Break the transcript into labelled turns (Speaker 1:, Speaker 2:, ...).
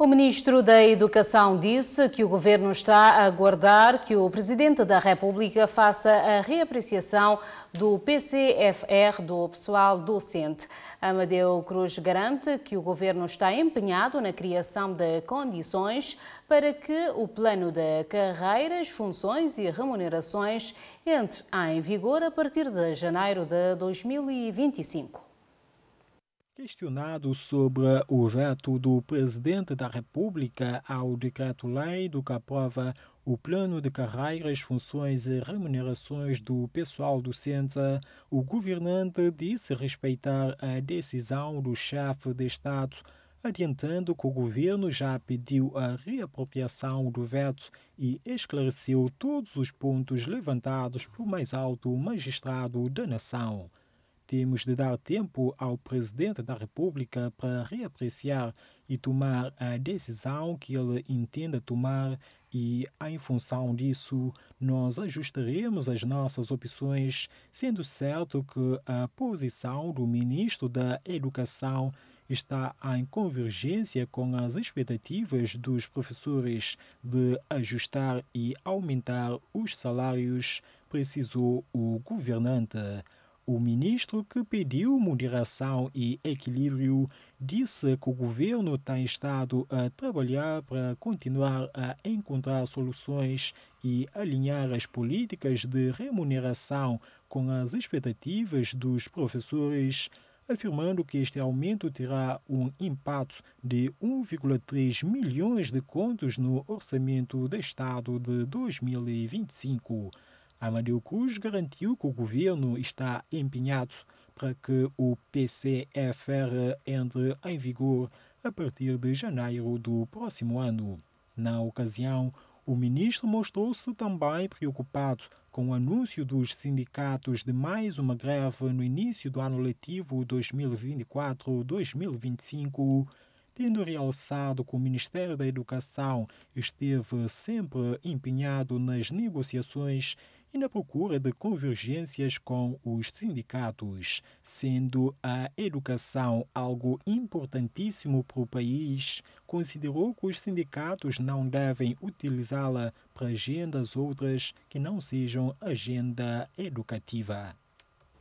Speaker 1: O ministro da Educação disse que o governo está a aguardar que o presidente da República faça a reapreciação do PCFR do pessoal docente. Amadeu Cruz garante que o governo está empenhado na criação de condições para que o plano de carreiras, funções e remunerações entre em vigor a partir de janeiro de 2025.
Speaker 2: Questionado sobre o veto do presidente da República ao decreto-lei do que aprova o plano de carreiras, funções e remunerações do pessoal docente, o governante disse respeitar a decisão do chefe de Estado, adiantando que o governo já pediu a reapropriação do veto e esclareceu todos os pontos levantados pelo mais alto magistrado da nação. Temos de dar tempo ao presidente da República para reapreciar e tomar a decisão que ele entenda tomar, e em função disso, nós ajustaremos as nossas opções, sendo certo que a posição do ministro da Educação está em convergência com as expectativas dos professores de ajustar e aumentar os salários, precisou o governante. O ministro que pediu moderação e equilíbrio disse que o governo tem estado a trabalhar para continuar a encontrar soluções e alinhar as políticas de remuneração com as expectativas dos professores, afirmando que este aumento terá um impacto de 1,3 milhões de contos no orçamento do Estado de 2025. Amadeu Cruz garantiu que o governo está empenhado para que o PCFR entre em vigor a partir de janeiro do próximo ano. Na ocasião, o ministro mostrou-se também preocupado com o anúncio dos sindicatos de mais uma greve no início do ano letivo 2024-2025 tendo realçado que o Ministério da Educação esteve sempre empenhado nas negociações e na procura de convergências com os sindicatos, sendo a educação algo importantíssimo para o país, considerou que os sindicatos não devem utilizá-la para agendas outras que não sejam agenda educativa.